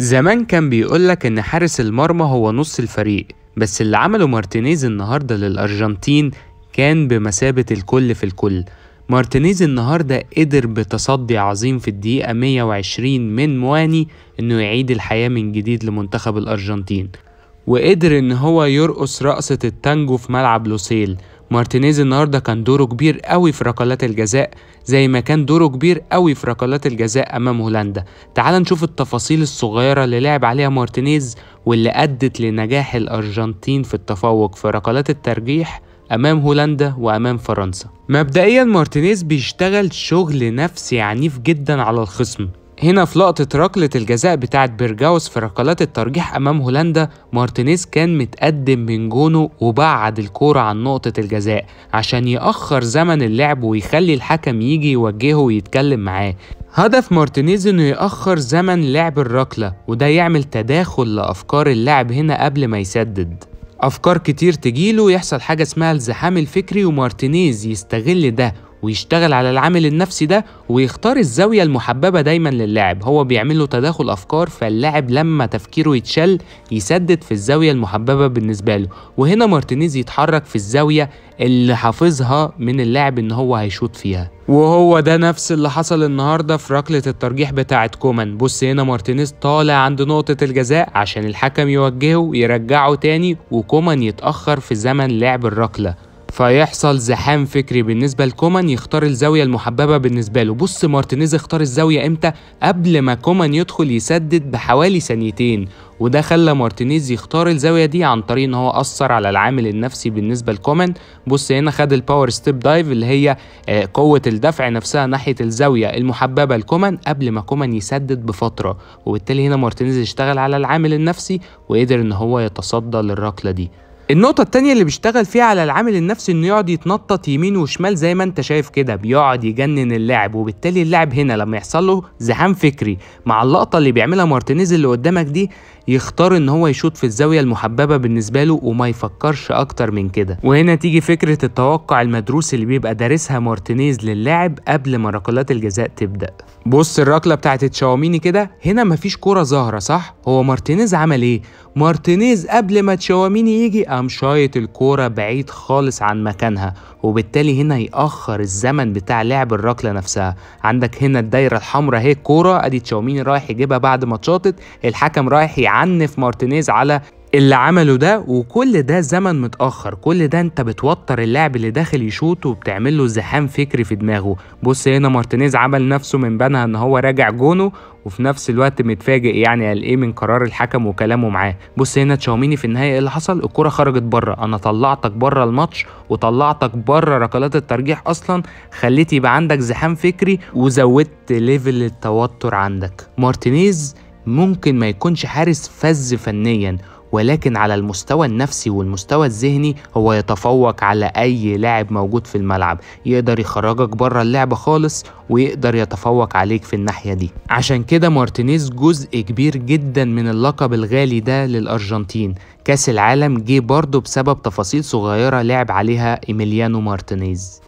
زمان كان بيقولك إن حارس المرمى هو نص الفريق بس اللي عمله مارتينيز النهاردة للأرجنتين كان بمثابة الكل في الكل مارتينيز النهارده قدر بتصدي عظيم في الدقيقة 120 من مواني انه يعيد الحياة من جديد لمنتخب الارجنتين وقدر ان هو يرقص رقصة التانجو في ملعب لوسيل مارتينيز النهارده كان دوره كبير قوي في ركلات الجزاء زي ما كان دوره كبير قوي في ركلات الجزاء امام هولندا تعال نشوف التفاصيل الصغيره اللي لعب عليها مارتينيز واللي ادت لنجاح الارجنتين في التفوق في ركلات الترجيح امام هولندا وامام فرنسا مبدئيا مارتينيز بيشتغل شغل نفسي عنيف جدا على الخصم هنا في لقطة ركلة الجزاء بتاعة بيرجاوس في ركلات الترجيح أمام هولندا مارتينيز كان متقدم من جونه وبعد الكورة عن نقطة الجزاء عشان يأخر زمن اللعب ويخلي الحكم يجي يوجهه ويتكلم معاه هدف مارتينيز انه يأخر زمن لعب الركلة وده يعمل تداخل لأفكار اللاعب هنا قبل ما يسدد أفكار كتير تجيله يحصل حاجة اسمها الزحام الفكري ومارتينيز يستغل ده ويشتغل على العامل النفسي ده ويختار الزاوية المحببة دايما للاعب هو بيعمل له تداخل أفكار فاللاعب لما تفكيره يتشل يسدد في الزاوية المحببة بالنسبة له وهنا مارتينيز يتحرك في الزاوية اللي حافظها من اللاعب ان هو هيشوط فيها وهو ده نفس اللي حصل النهارده في ركله الترجيح بتاعه كومان بص هنا مارتينيز طالع عند نقطه الجزاء عشان الحكم يوجهه يرجعه تاني وكومان يتاخر في زمن لعب الركله فيحصل زحام فكري بالنسبه لكومان يختار الزاويه المحببه بالنسبه له بص مارتينيز اختار الزاويه امتى قبل ما كومان يدخل يسدد بحوالي ثانيتين وده خلى مارتينيز يختار الزاويه دي عن طريق ان هو اثر على العامل النفسي بالنسبه لكومان بص هنا خد الباور ستيب دايف اللي هي آه، قوه الدفع نفسها ناحيه الزاويه المحببه لكومان قبل ما كومان يسدد بفتره وبالتالي هنا مارتينيز اشتغل على العامل النفسي وقدر ان هو يتصدى للركله دي النقطة التانية اللي بيشتغل فيها على العامل النفسي انه يقعد يتنطط يمين وشمال زي ما انت شايف كده بيقعد يجنن اللاعب وبالتالي اللاعب هنا لما يحصل له زحام فكري مع اللقطة اللي بيعملها مارتينيز اللي قدامك دي يختار ان هو يشوط في الزاوية المحببة بالنسبة له وما يفكرش اكتر من كده وهنا تيجي فكرة التوقع المدروس اللي بيبقى دارسها مارتينيز للاعب قبل ما ركلات الجزاء تبدأ بص الركلة بتاعت تشاوميني كده هنا مفيش كورة ظاهرة صح هو مارتينيز عمل ايه مارتينيز قبل ما تشاوميني يجي قام شايط الكورة بعيد خالص عن مكانها وبالتالي هنا يأخر الزمن بتاع لعب الركلة نفسها عندك هنا الدايرة الحمراء اهي الكورة ادي تشاوميني رايح يجيبها بعد ما اتشاطت الحكم رايح يعنف مارتينيز على اللي عمله ده وكل ده زمن متأخر كل ده انت بتوتر اللاعب اللي داخل يشوط وبتعمل له زحام فكري في دماغه بص هنا مارتينيز عمل نفسه من بنها ان هو راجع جونه وفي نفس الوقت متفاجئ يعني قال ايه من قرار الحكم وكلامه معاه بص هنا تشاوميني في النهايه ايه اللي حصل الكره خرجت بره انا طلعتك بره الماتش وطلعتك بره ركلات الترجيح اصلا خليت يبقى عندك زحام فكري وزودت ليفل التوتر عندك مارتينيز ممكن ما يكونش حارس فذ فنيا ولكن على المستوى النفسي والمستوى الذهني هو يتفوق على أي لاعب موجود في الملعب يقدر يخرجك بره اللعبة خالص ويقدر يتفوق عليك في الناحية دي عشان كده مارتينيز جزء كبير جدا من اللقب الغالي ده للأرجنتين كاس العالم جه برضه بسبب تفاصيل صغيرة لعب عليها إيميليانو مارتينيز